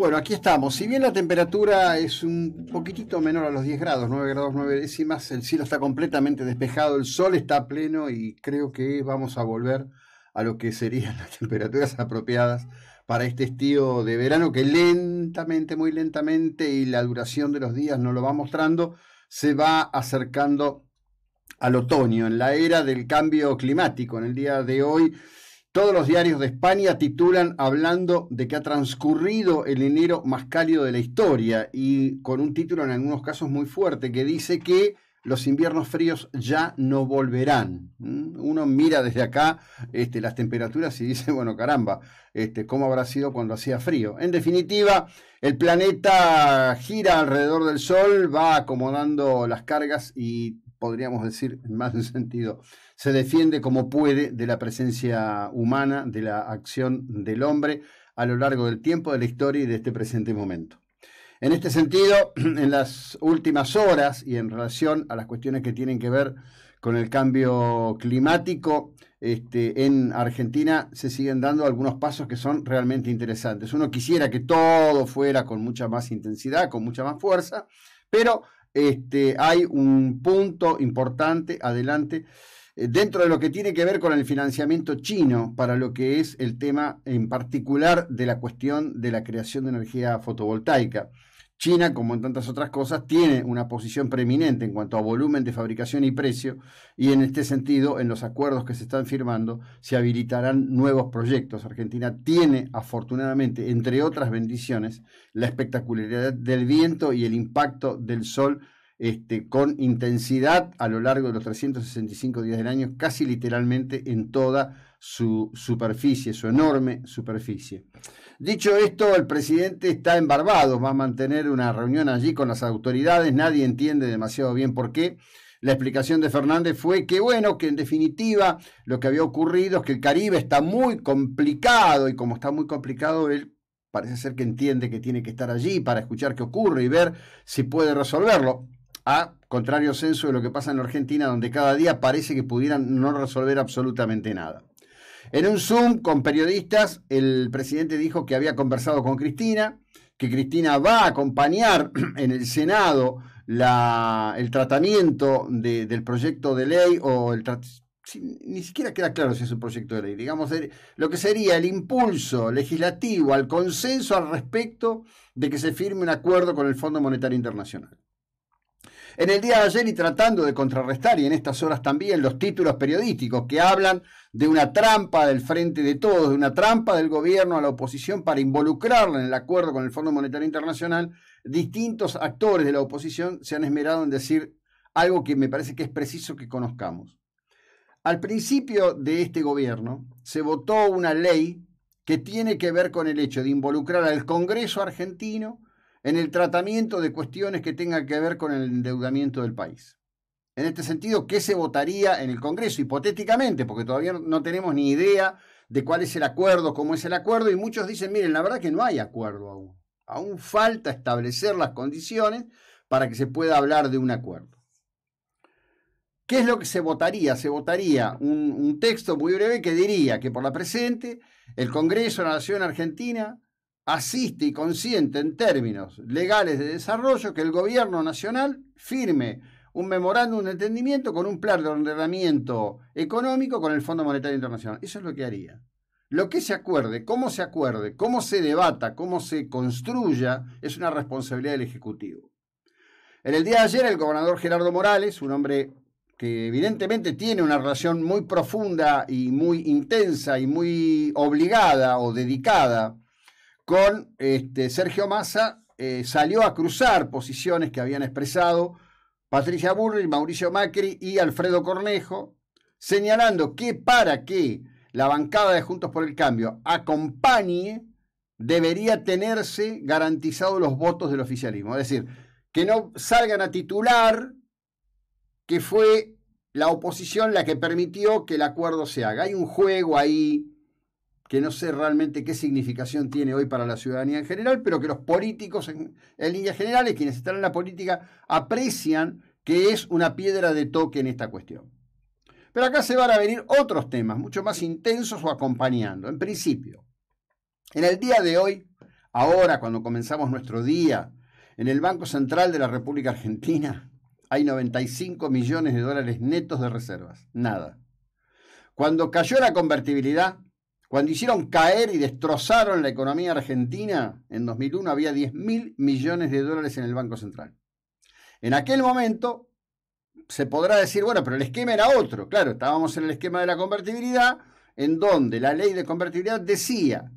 Bueno, aquí estamos. Si bien la temperatura es un poquitito menor a los 10 grados, 9 grados 9 décimas, el cielo está completamente despejado, el sol está pleno y creo que vamos a volver a lo que serían las temperaturas apropiadas para este estío de verano que lentamente, muy lentamente y la duración de los días no lo va mostrando, se va acercando al otoño, en la era del cambio climático. En el día de hoy todos los diarios de España titulan hablando de que ha transcurrido el enero más cálido de la historia y con un título en algunos casos muy fuerte que dice que los inviernos fríos ya no volverán. ¿Mm? Uno mira desde acá este, las temperaturas y dice, bueno, caramba, este, ¿cómo habrá sido cuando hacía frío? En definitiva, el planeta gira alrededor del Sol, va acomodando las cargas y podríamos decir en más un sentido, se defiende como puede de la presencia humana, de la acción del hombre a lo largo del tiempo, de la historia y de este presente momento. En este sentido, en las últimas horas y en relación a las cuestiones que tienen que ver con el cambio climático, este, en Argentina se siguen dando algunos pasos que son realmente interesantes. Uno quisiera que todo fuera con mucha más intensidad, con mucha más fuerza, pero este, hay un punto importante adelante eh, dentro de lo que tiene que ver con el financiamiento chino para lo que es el tema en particular de la cuestión de la creación de energía fotovoltaica. China, como en tantas otras cosas, tiene una posición preeminente en cuanto a volumen de fabricación y precio, y en este sentido, en los acuerdos que se están firmando, se habilitarán nuevos proyectos. Argentina tiene, afortunadamente, entre otras bendiciones, la espectacularidad del viento y el impacto del sol este, con intensidad a lo largo de los 365 días del año, casi literalmente en toda su superficie, su enorme superficie. Dicho esto, el presidente está embarbado va a mantener una reunión allí con las autoridades, nadie entiende demasiado bien por qué. La explicación de Fernández fue que, bueno, que en definitiva lo que había ocurrido es que el Caribe está muy complicado y como está muy complicado, él parece ser que entiende que tiene que estar allí para escuchar qué ocurre y ver si puede resolverlo. A contrario censo de lo que pasa en Argentina, donde cada día parece que pudieran no resolver absolutamente nada. En un Zoom con periodistas, el presidente dijo que había conversado con Cristina, que Cristina va a acompañar en el Senado el tratamiento del proyecto de ley o el ni siquiera queda claro si es un proyecto de ley, digamos, lo que sería el impulso legislativo al consenso al respecto de que se firme un acuerdo con el Fondo Monetario Internacional. En el día de ayer y tratando de contrarrestar, y en estas horas también, los títulos periodísticos que hablan de una trampa del frente de todos, de una trampa del gobierno a la oposición para involucrarla en el acuerdo con el FMI, distintos actores de la oposición se han esmerado en decir algo que me parece que es preciso que conozcamos. Al principio de este gobierno se votó una ley que tiene que ver con el hecho de involucrar al Congreso argentino en el tratamiento de cuestiones que tengan que ver con el endeudamiento del país. En este sentido, ¿qué se votaría en el Congreso? Hipotéticamente, porque todavía no tenemos ni idea de cuál es el acuerdo, cómo es el acuerdo, y muchos dicen, miren, la verdad que no hay acuerdo aún. Aún falta establecer las condiciones para que se pueda hablar de un acuerdo. ¿Qué es lo que se votaría? Se votaría un, un, texto muy breve que diría que por la presente el Congreso de la Nación Argentina asiste y consiente en términos legales de desarrollo que el gobierno nacional firme un memorándum de entendimiento con un plan de ordenamiento económico con el Fondo Monetario Internacional. Eso es lo que haría. Lo que se acuerde, cómo se acuerde, cómo se debata, cómo se construya, es una responsabilidad del Ejecutivo. En el día de ayer, el gobernador Gerardo Morales, un hombre que evidentemente tiene una relación muy profunda y muy intensa y muy obligada o dedicada con este, Sergio Massa, eh, salió a cruzar posiciones que habían expresado Patricia Burri, Mauricio Macri y Alfredo Cornejo, señalando que para que la bancada de Juntos por el Cambio acompañe, debería tenerse garantizados los votos del oficialismo. Es decir, que no salgan a titular que fue la oposición la que permitió que el acuerdo se haga. Hay un juego ahí que no sé realmente qué significación tiene hoy para la ciudadanía en general, pero que los políticos en, línea líneas generales, quienes están en la política, aprecian que es una piedra de toque en esta cuestión. Pero acá se van a venir otros temas, mucho más intensos o acompañando. En principio, en el día de hoy, ahora cuando comenzamos nuestro día, en el Banco Central de la República Argentina hay 95 millones de dólares netos de reservas. Nada. Cuando cayó la convertibilidad, cuando hicieron caer y destrozaron la economía argentina, en 2001 había 10 mil millones de dólares en el Banco Central. En aquel momento se podrá decir, bueno, pero el esquema era otro. Claro, estábamos en el esquema de la convertibilidad, en donde la ley de convertibilidad decía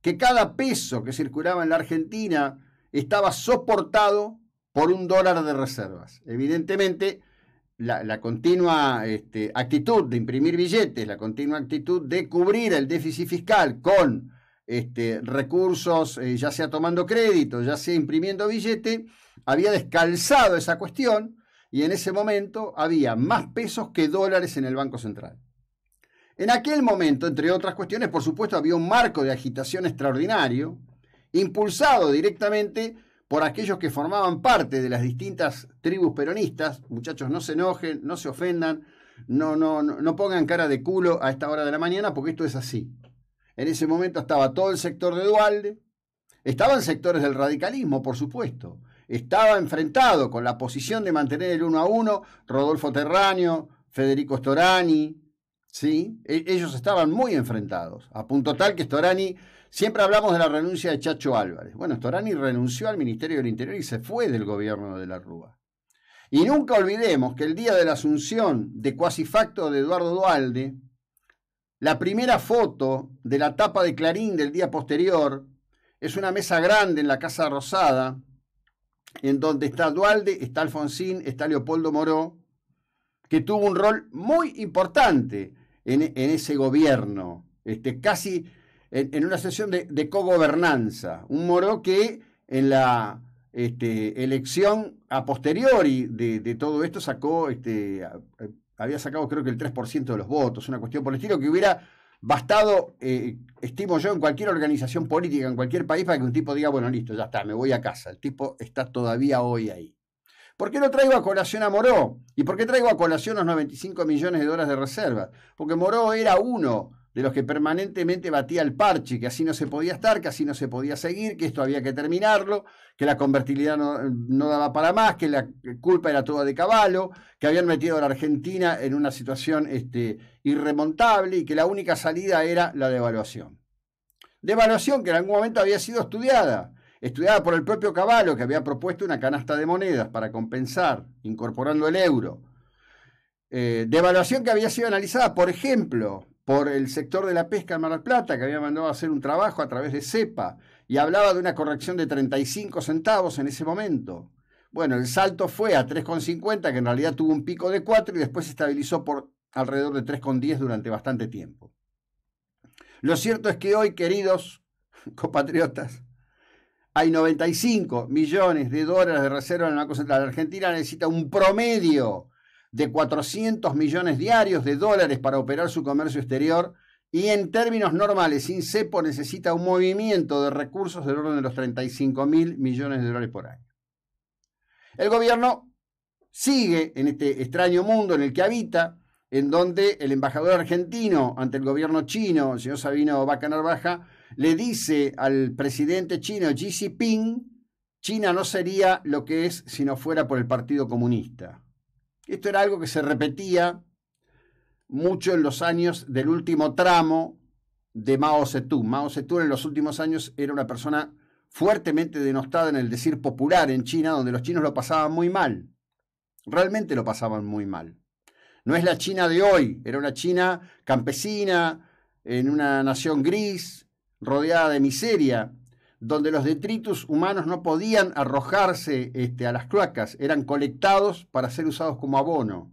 que cada peso que circulaba en la Argentina estaba soportado por un dólar de reservas. Evidentemente, la, continua este, actitud de imprimir billetes, la continua actitud de cubrir el déficit fiscal con este, recursos, eh, ya sea tomando crédito, ya sea imprimiendo billete, había descalzado esa cuestión y en ese momento había más pesos que dólares en el Banco Central. En aquel momento, entre otras cuestiones, por supuesto, había un marco de agitación extraordinario, impulsado directamente por aquellos que formaban parte de las distintas tribus peronistas. Muchachos, no se enojen, no se ofendan, no, no, no pongan cara de culo a esta hora de la mañana, porque esto es así. En ese momento estaba todo el sector de Dualde, estaban sectores del radicalismo, por supuesto. Estaba enfrentado con la posición de mantener el uno a uno Rodolfo Terráneo, Federico Storani, ¿sí? E-, ellos estaban muy enfrentados, a punto tal que Storani, siempre hablamos de la renuncia de Chacho Álvarez. Bueno, Storani renunció al Ministerio del Interior y se fue del gobierno de la Rúa. Y nunca olvidemos que el día de la asunción de cuasi facto de Eduardo Dualde, la primera foto de la tapa de Clarín del día posterior es una mesa grande en la Casa Rosada, en donde está Dualde, está Alfonsín, está Leopoldo Moró, que tuvo un rol muy importante en, ese gobierno, este, casi en, una sesión de, de cogobernanza. Un moro que en la este, elección a posteriori de, todo esto sacó, este, había sacado creo que el 3% de los votos, una cuestión por el estilo que hubiera bastado, eh, estimo yo, en cualquier organización política, en cualquier país, para que un tipo diga, bueno, listo, ya está, me voy a casa. El tipo está todavía hoy ahí. ¿Por qué no traigo a colación a Moró? ¿Y por qué traigo a colación los 95 millones de dólares de reserva? Porque Moró era uno de los que permanentemente batía el parche, que así no se podía estar, que así no se podía seguir, que esto había que terminarlo, que la convertibilidad no, daba para más, que la culpa era toda de caballo, que habían metido a la Argentina en una situación este, irremontable y que la única salida era la devaluación. Devaluación que en algún momento había sido estudiada, estudiada por el propio Caballo, que había propuesto una canasta de monedas para compensar, incorporando el euro. Eh, devaluación que había sido analizada, por ejemplo, por el sector de la pesca en Mar del Plata, que había mandado a hacer un trabajo a través de CEPA, y hablaba de una corrección de 35 centavos en ese momento. Bueno, el salto fue a 3,50, que en realidad tuvo un pico de 4 y después se estabilizó por alrededor de 3,10 durante bastante tiempo. Lo cierto es que hoy, queridos compatriotas, hay 95 millones de dólares de reserva en el Banco Central. La Argentina necesita un promedio de 400 millones diarios de dólares para operar su comercio exterior y en términos normales, sin cepo, necesita un movimiento de recursos del orden de los 35 mil millones de dólares por año. El gobierno sigue en este extraño mundo en el que habita, en donde el embajador argentino ante el gobierno chino, el señor Sabino Baca Narvaja, le dice al presidente chino Xi Jinping, China no sería lo que es si no fuera por el Partido Comunista. Esto era algo que se repetía mucho en los años del último tramo de Mao Zedong. Mao Zedong en los últimos años era una persona fuertemente denostada en el decir popular en China, donde los chinos lo pasaban muy mal. Realmente lo pasaban muy mal. No es la China de hoy, era una China campesina, en una nación gris, rodeada de miseria, donde los detritus humanos no podían arrojarse este, a las cloacas, eran colectados para ser usados como abono.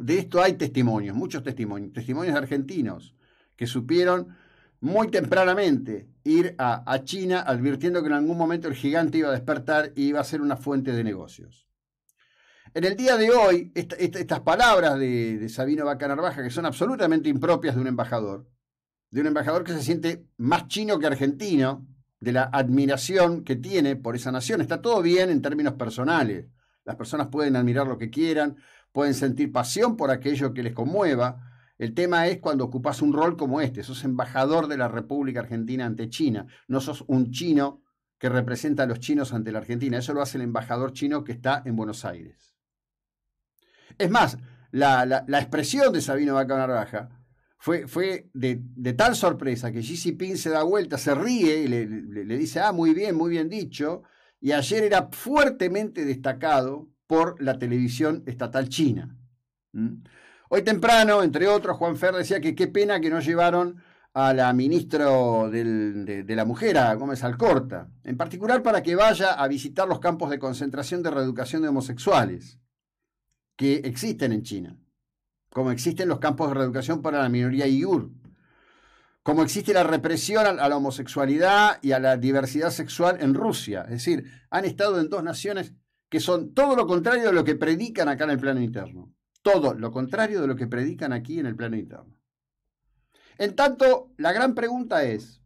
De esto hay testimonios, muchos testimonios, testimonios argentinos que supieron muy tempranamente ir a, China advirtiendo que en algún momento el gigante iba a despertar y iba a ser una fuente de negocios. En el día de hoy, estas palabras de, de Sabino Bacanarbaja, que son absolutamente impropias de un embajador, de un embajador que se siente más chino que argentino, de la admiración que tiene por esa nación. Está todo bien en términos personales. Las personas pueden admirar lo que quieran, pueden sentir pasión por aquello que les conmueva. El tema es cuando ocupas un rol como este, sos embajador de la República Argentina ante China, no sos un chino que representa a los chinos ante la Argentina, eso lo hace el embajador chino que está en Buenos Aires. Es más, la, expresión de Sabino Vaca Narvaja fue, de, tal sorpresa que Xi Jinping se da vuelta, se ríe y le, dice, ah, muy bien, muy bien dicho. Y ayer era fuertemente destacado por la televisión estatal china. Hoy temprano, entre otros, Juan Fer decía que qué pena que no llevaron a la ministra de, la Mujer, a Gómez Alcorta, en particular para que vaya a visitar los campos de concentración de reeducación de homosexuales que existen en China como existen los campos de reeducación para la minoría IUR, como existe la represión a la homosexualidad y a la diversidad sexual en Rusia. Es decir, han estado en dos naciones que son todo lo contrario de lo que predican acá en el plano interno. Todo lo contrario de lo que predican aquí en el plano interno. En tanto, la gran pregunta es,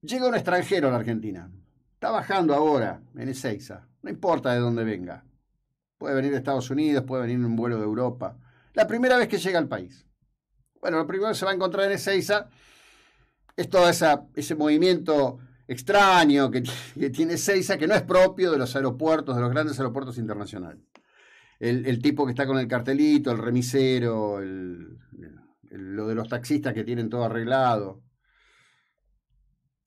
llega un extranjero a la Argentina, está bajando ahora en Ezeiza, no importa de dónde venga, puede venir de Estados Unidos, puede venir en un vuelo de Europa, la primera vez que llega al país. Bueno, lo primero que se va a encontrar en Ezeiza es todo esa, ese movimiento extraño que, tiene Ezeiza, que no es propio de los aeropuertos, de los grandes aeropuertos internacionales. El, tipo que está con el cartelito, el remisero, lo de los taxistas que tienen todo arreglado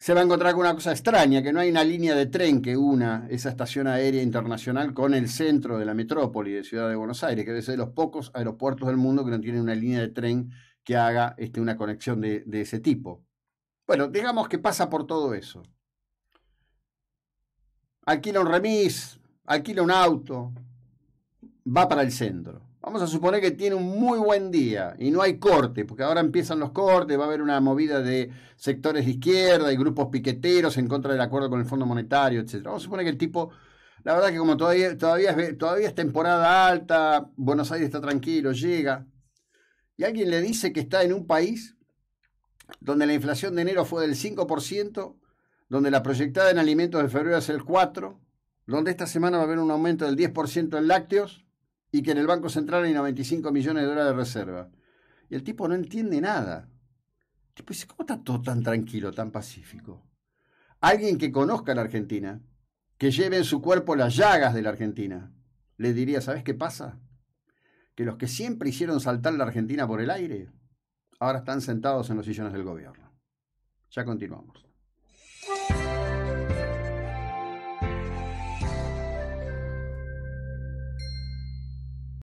se va a encontrar con una cosa extraña, que no hay una línea de tren que una esa estación aérea internacional con el centro de la metrópoli de Ciudad de Buenos Aires, que es de los pocos aeropuertos del mundo que no tienen una línea de tren que haga este, una conexión de, de ese tipo. Bueno, digamos que pasa por todo eso. Alquila un remis, alquila un auto, va para el centro. Vamos a suponer que tiene un muy buen día y no hay corte, porque ahora empiezan los cortes, va a haber una movida de sectores de izquierda y grupos piqueteros en contra del acuerdo con el Fondo Monetario, etc. Vamos a suponer que el tipo, la verdad que como todavía, todavía, es, todavía es temporada alta, Buenos Aires está tranquilo, llega, y alguien le dice que está en un país donde la inflación de enero fue del 5%, donde la proyectada en alimentos de febrero es el 4%, donde esta semana va a haber un aumento del 10% en lácteos, y que en el Banco Central hay 95 millones de dólares de reserva. Y el tipo no entiende nada. El tipo dice, ¿cómo está todo tan tranquilo, tan pacífico? Alguien que conozca la Argentina, que lleve en su cuerpo las llagas de la Argentina, le diría, ¿sabes qué pasa? Que los que siempre hicieron saltar la Argentina por el aire, ahora están sentados en los sillones del gobierno. Ya continuamos.